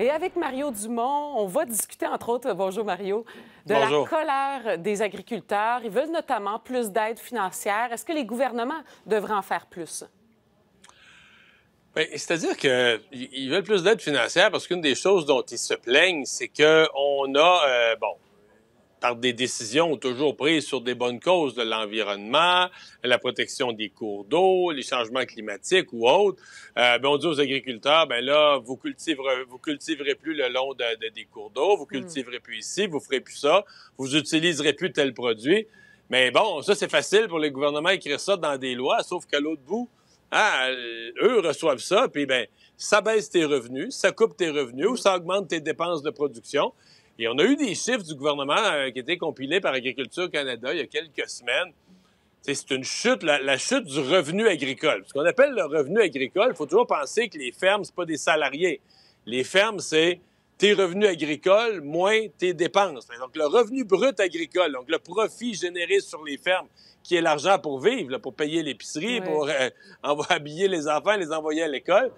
Et avec Mario Dumont, on va discuter, entre autres, bonjour Mario, de la colère des agriculteurs. Ils veulent notamment plus d'aide financière. Est-ce que les gouvernements devraient en faire plus? Ben, c'est-à-dire qu'ils veulent plus d'aide financière parce qu'une des choses dont ils se plaignent, c'est qu'on a, euh, bon, par des décisions toujours prises sur des bonnes causes de l'environnement, la protection des cours d'eau, les changements climatiques ou autres, euh, ben on dit aux agriculteurs, ben là, vous cultiverez, cultiverez plus le long des cours d'eau, vous hmm. cultiverez plus ici, vous ferez plus ça, vous utiliserez plus tel produit. Mais bon, ça, c'est facile pour les gouvernements écrire ça dans des lois, sauf qu'à l'autre bout, hein, euh, eux reçoivent ça, puis ben ça baisse tes revenus, ça coupe tes revenus ou ça augmente tes dépenses de production. Et on a eu des chiffres du gouvernement euh, qui étaient compilés par Agriculture Canada il y a quelques semaines. C'est une chute, la, chute du revenu agricole. Ce qu'on appelle le revenu agricole, il faut toujours penser que les fermes, ce pas des salariés. Les fermes, c'est tes revenus agricoles moins tes dépenses. Donc, le revenu brut agricole, donc le profit généré sur les fermes, qui est l'argent pour vivre, pour payer l'épicerie, pour habiller euh, les enfants, les envoyer à l'école,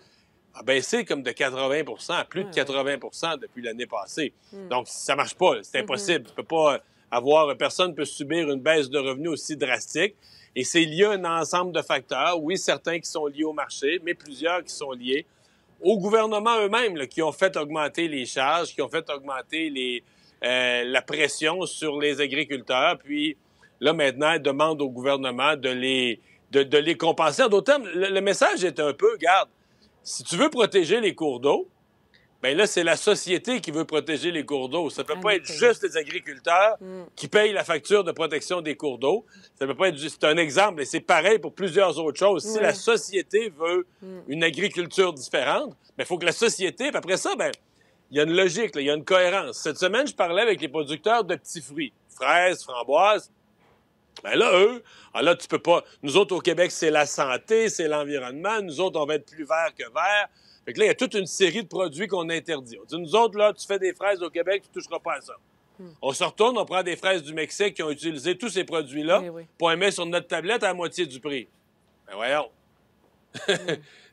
a baissé comme de 80 plus de 80 ah depuis l'année passée. Hmm. Donc, ça marche pas. C'est mm-hmm. impossible. Tu ne peux pas euh, avoir... Euh, personne peut subir une baisse de revenus aussi drastique. Et c'est lié à un ensemble de facteurs. Oui, certains qui sont liés au marché, mais plusieurs qui sont liés au gouvernement eux-mêmes, qui ont fait augmenter les charges, qui ont fait augmenter euh, la pression sur les agriculteurs. Puis là, maintenant, ils demandent au gouvernement de les, de, les compenser. En d'autres termes, le message est un peu, garde, si tu veux protéger les cours d'eau, bien là, c'est la société qui veut protéger les cours d'eau. Ça ne peut ah, pas être juste les agriculteurs mm. qui payent la facture de protection des cours d'eau. Ça peut pas être juste un exemple, et c'est pareil pour plusieurs autres choses. Si la société veut mm. une agriculture différente, il ben faut que la société, puis après ça, ben il y a une logique, il y a une cohérence. Cette semaine, je parlais avec les producteurs de petits fruits, fraises, framboises, ben là, eux, alors ah là, tu peux pas. Nous autres, au Québec, c'est la santé, c'est l'environnement. Nous autres, on va être plus vert que vert. Fait que là, il y a toute une série de produits qu'on interdit. On dit, nous autres, là, tu fais des fraises au Québec, tu toucheras pas à ça. Hmm. On se retourne, on prend des fraises du Mexique qui ont utilisé tous ces produits-là eh pour les mettre sur notre tablette à moitié du prix. Ben voyons. Hmm.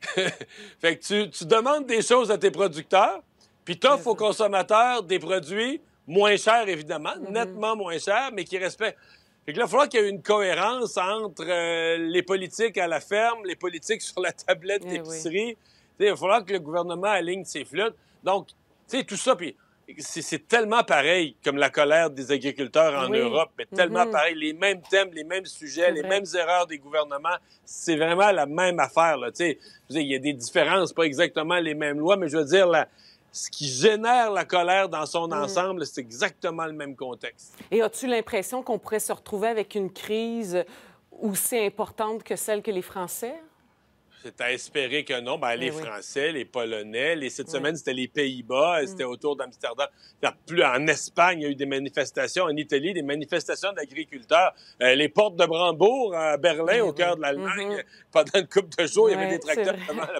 fait que tu, demandes des choses à tes producteurs, puis t'offres aux consommateurs des produits moins chers, évidemment, mm-hmm. nettement moins chers, mais qui respectent. Fait que là, il faudra qu'il y ait une cohérence entre euh, les politiques à la ferme, les politiques sur la tablette eh d'épicerie. Il va que le gouvernement aligne ses flûtes. Donc, tu sais, tout ça, puis c'est tellement pareil comme la colère des agriculteurs en Europe, mais tellement mm-hmm. pareil, les mêmes thèmes, les mêmes sujets, les mêmes erreurs des gouvernements, c'est vraiment la même affaire. Là, il y a des différences, pas exactement les mêmes lois, mais je veux dire, la, ce qui génère la colère dans son mm. ensemble, c'est exactement le même contexte. Et as-tu l'impression qu'on pourrait se retrouver avec une crise aussi importante que celle que les Français c'est à espérer que non. Ben, ben les Français, les Polonais, les cette semaine, c'était les Pays-Bas, mm. c'était autour d'Amsterdam. Plus en Espagne, il y a eu des manifestations. En Italie, des manifestations d'agriculteurs. Euh, les portes de Brambourg, à Berlin, ben au cœur de l'Allemagne, mm-hmm. pendant une couple de jours, il y avait des tracteurs devant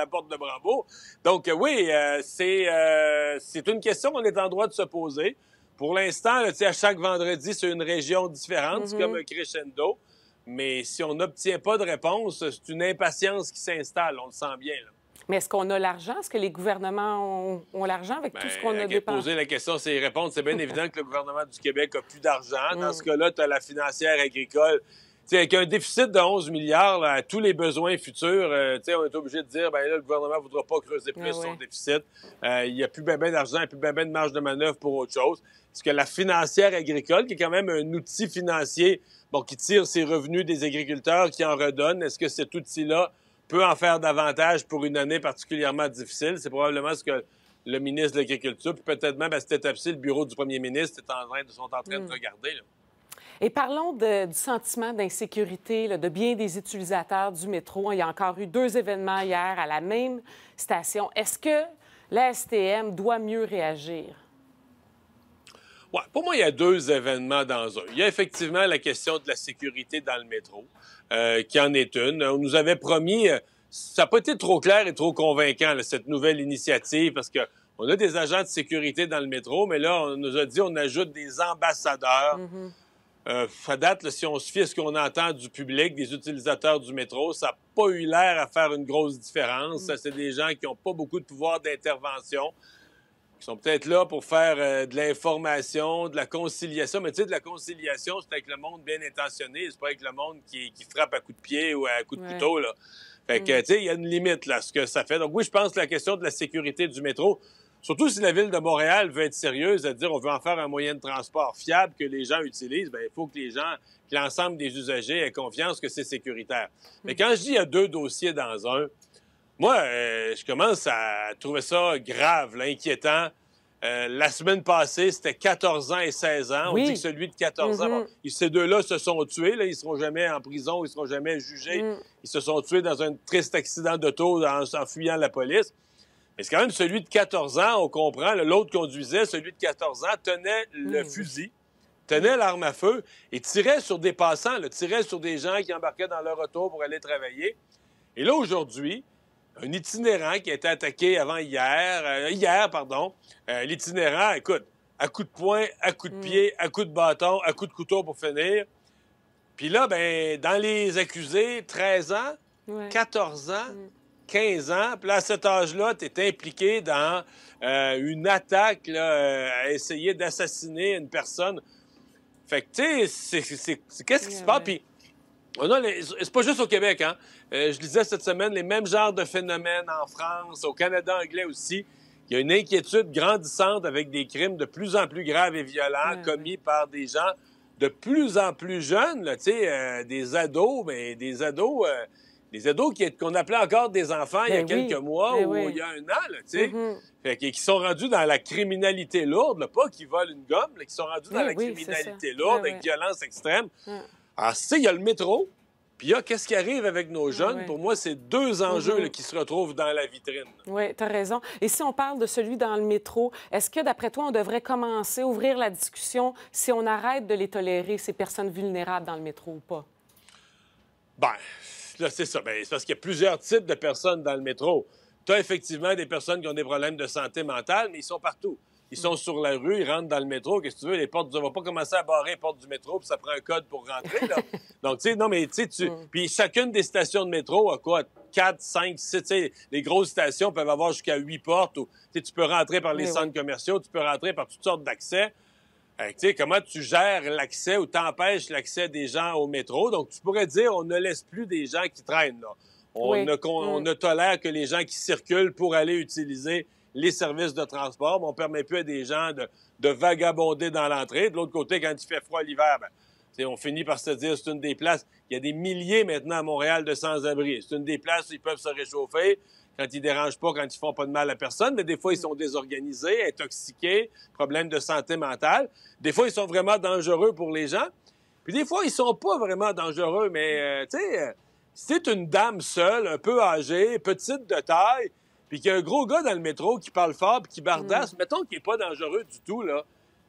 la porte de, Brambourg. Donc, euh, oui, euh, c'est c'est une question qu'on est en droit de se poser. Pour l'instant, à chaque vendredi, c'est une région différente, c'est comme mm-hmm. un crescendo. Mais si on n'obtient pas de réponse, c'est une impatience qui s'installe, on le sent bien. Mais est-ce qu'on a l'argent? Est-ce que les gouvernements ont, l'argent avec tout ce ben, qu'on a dépensé? Poser la question, c'est répondre. C'est bien évident que le gouvernement du Québec a plus d'argent. Dans mm. ce cas-là, tu as la financière agricole. sais, avec un déficit de 11 milliards à tous les besoins futurs, euh, sais, on est obligé de dire ben là, le gouvernement ne voudra pas creuser plus ah son déficit. Euh, il n'y a plus ben, ben d'argent, et plus ben, ben de marge de manœuvre pour autre chose. ce que la financière agricole, qui est quand même un outil financier bon, qui tire ses revenus des agriculteurs, qui en redonnent. Est-ce que cet outil-là peut en faire davantage pour une année particulièrement difficile? C'est probablement ce que le ministre de l'Agriculture, puis peut-être même à cette étape le bureau du premier ministre est en train de, sont en train de hmm. regarder. Et parlons du sentiment d'insécurité de bien des utilisateurs du métro. Il y a encore eu deux événements hier à la même station. Est-ce que la STM doit mieux réagir? pour moi, il y a deux événements dans un. Il y a effectivement la question de la sécurité dans le métro, euh, qui en est une. On nous avait promis, euh, ça n'a pas été trop clair et trop convaincant, cette nouvelle initiative, parce que on a des agents de sécurité dans le métro, mais là, on nous a dit on ajoute des ambassadeurs. Mm date, si on se fie à ce qu'on entend du public, des utilisateurs du métro, ça n'a pas eu l'air à faire une grosse différence. Mm. Ça, C'est des gens qui n'ont pas beaucoup de pouvoir d'intervention qui sont peut-être là pour faire euh, de l'information, de la conciliation. Mais tu sais, de la conciliation, c'est avec le monde bien intentionné, c'est pas avec le monde qui, frappe à coups de pied ou à coups de couteau. Fait que, mm. tu sais, il y a une limite là, ce que ça fait. Donc oui, je pense que la question de la sécurité du métro, surtout si la ville de Montréal veut être sérieuse, à dire on veut en faire un moyen de transport fiable que les gens utilisent, bien, il faut que les gens, que l'ensemble des usagers aient confiance que c'est sécuritaire. Mm. Mais quand je dis il y a deux dossiers dans un, moi, euh, je commence à trouver ça grave, inquiétant. Euh, la semaine passée, c'était 14 ans et 16 ans. On dit que celui de 14 ans, mm-hmm. ces deux-là se sont tués. Ils ne seront jamais en prison, ils ne seront jamais jugés. Mm. Ils se sont tués dans un triste accident d'auto en, en fuyant la police. Mais c'est quand même celui de 14 ans, on comprend. L'autre conduisait, celui de 14 ans, tenait le mm. fusil, tenait l'arme à feu et tirait sur des passants, le tirait sur des gens qui embarquaient dans leur auto pour aller travailler. Et là, aujourd'hui, un itinérant qui a été attaqué avant hier, euh, hier, pardon. Euh, l'itinérant, écoute, à coups de poing, à coups de mm. pied, à coups de bâton, à coups de couteau pour finir. Puis là, ben, dans les accusés, 13 ans, 14 ans, 15 mm. ans. Puis à cet âge-là, tu impliqué dans euh, une attaque à essayer d'assassiner une personne. Fait que, tu sais, c'est qu'est-ce qui se passe? Euh, c'est pas juste au Québec. Hein? Euh, je lisais cette semaine les mêmes genres de phénomènes en France, au Canada anglais aussi. Il y a une inquiétude grandissante avec des crimes de plus en plus graves et violents ah, commis par des gens de plus en plus jeunes, euh, des ados, mais des ados, des ados qu'on appelait encore des enfants il y a ben quelques mois ben ou il y a un an, là, mm-hmm. qui sont rendus dans la criminalité lourde, pas qui volent une gomme, mais qui sont rendus dans ben la criminalité lourde avec violence extrême. Ah. Alors, ah, tu il y a le métro, puis il y a qu'est-ce qui arrive avec nos jeunes. Pour moi, c'est deux mhm. enjeux qui se retrouvent dans la vitrine. Oui, tu as raison. Et si on parle de celui dans le métro, est-ce que, d'après toi, on devrait commencer, à ouvrir la discussion si on arrête de les tolérer, ces personnes vulnérables dans le métro ou pas? Bien, là, c'est ça. Ben, c'est parce qu'il y a plusieurs types de personnes dans le métro. Tu as effectivement des personnes qui ont des problèmes de santé mentale, mais ils sont partout. Ils sont sur la rue, ils rentrent dans le métro. Qu'est-ce que tu veux? Les portes, on va pas commencer à barrer les portes du métro, puis ça prend un code pour rentrer. Donc, tu sais, non, mais tu sais, mm. Puis chacune des stations de métro a quoi? 4, 5, 6. sais, les grosses stations peuvent avoir jusqu'à huit portes. Ou, tu peux rentrer par les centres commerciaux, tu peux rentrer par toutes sortes d'accès. Tu sais, comment tu gères l'accès ou t'empêches l'accès des gens au métro? Donc, tu pourrais dire, on ne laisse plus des gens qui traînent. Là. on mm. ne tolère que les gens qui circulent pour aller utiliser les services de transport. on ne permet plus à des gens de, vagabonder dans l'entrée. De l'autre côté, quand il fait froid l'hiver, ben, on finit par se dire c'est une des places. Il y a des milliers maintenant à Montréal de sans-abri. C'est une des places où ils peuvent se réchauffer quand ils ne dérangent pas, quand ils ne font pas de mal à personne, mais des fois, ils sont désorganisés, intoxiqués, problèmes de santé mentale. Des fois, ils sont vraiment dangereux pour les gens. Puis des fois, ils sont pas vraiment dangereux, mais, euh, tu sais, euh, c'est une dame seule, un peu âgée, petite de taille, puis qu'il y a un gros gars dans le métro qui parle fort, puis qui bardasse, mm. mettons qu'il n'est pas dangereux du tout, là.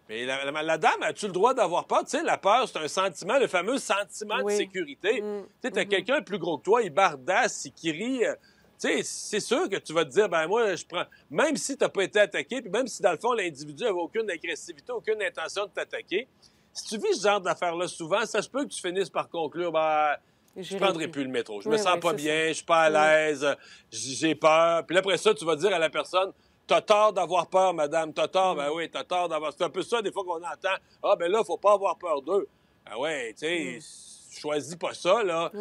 Mais la, la, dame, as-tu le droit d'avoir peur? Tu sais, la peur, c'est un sentiment, le fameux sentiment de sécurité. Mm. Tu sais, t'as mm-hmm. quelqu'un plus gros que toi, il bardasse, il crie. rit, euh, tu sais, c'est sûr que tu vas te dire, ben moi, je prends. Même si t'as pas été attaqué, puis même si dans le fond, l'individu n'avait aucune agressivité, aucune intention de t'attaquer, si tu vis ce genre d'affaires-là souvent, ça se peut que tu finisses par conclure, ben je ne prendrai plus le métro. Je me sens pas bien, je je suis pas à l'aise, j'ai peur. Puis après ça, tu vas dire à la personne, T'as tort d'avoir peur, madame. T'as tort, ben oui, t'as tort d'avoir. C'est un peu ça, des fois, qu'on entend. Ah, ben là, il ne faut pas avoir peur d'eux. Ah ouais, tu sais, choisis pas ça, là.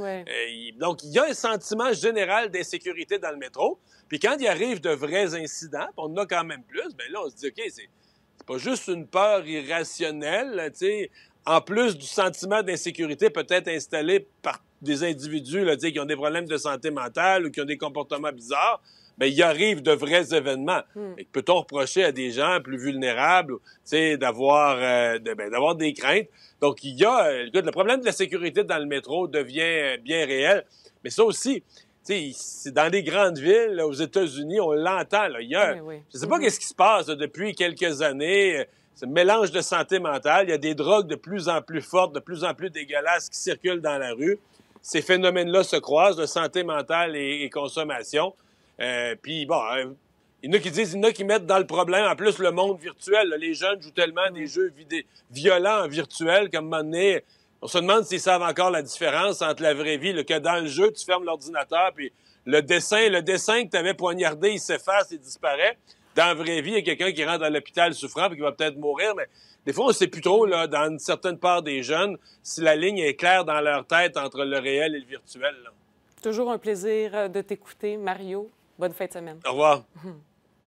donc, il y a un sentiment général d'insécurité dans le métro. Puis quand il arrive de vrais incidents, puis on en a quand même plus, ben là, on se dit, OK, c'est. pas juste une peur irrationnelle, tu sais en plus du sentiment d'insécurité peut-être installé par des individus là, qui ont des problèmes de santé mentale ou qui ont des comportements bizarres, mais ben, il arrive de vrais événements. Hmm. et Peut-on reprocher à des gens plus vulnérables euh, ben, d'avoir des craintes? Donc, il y a, euh, le problème de la sécurité dans le métro devient euh, bien réel. Mais ça aussi, c'est dans les grandes villes, aux États-Unis, on l'entend. Eh je ne sais pas mm-hmm. qu'est-ce qui se passe depuis quelques années. Ce mélange de santé mentale. Il y a des drogues de plus en plus fortes, de plus en plus dégueulasses qui circulent dans la rue. Ces phénomènes-là se croisent, de santé mentale et, consommation. Euh, puis, bon, euh, il y en a qui disent, il y en a qui mettent dans le problème, en plus, le monde virtuel. les jeunes jouent tellement des jeux violents virtuels virtuel, comme un moment donné, on se demande s'ils savent encore la différence entre la vraie vie, que dans le jeu, tu fermes l'ordinateur, puis le dessin, le dessin que tu avais poignardé, il s'efface, et disparaît dans la vraie vie, il y a quelqu'un qui rentre à l'hôpital souffrant et qui va peut-être mourir, mais des fois, on ne sait plus trop, là, dans une certaine part des jeunes, si la ligne est claire dans leur tête entre le réel et le virtuel. Toujours un plaisir euh, de t'écouter, Mario. Bonne fin de semaine. Au revoir.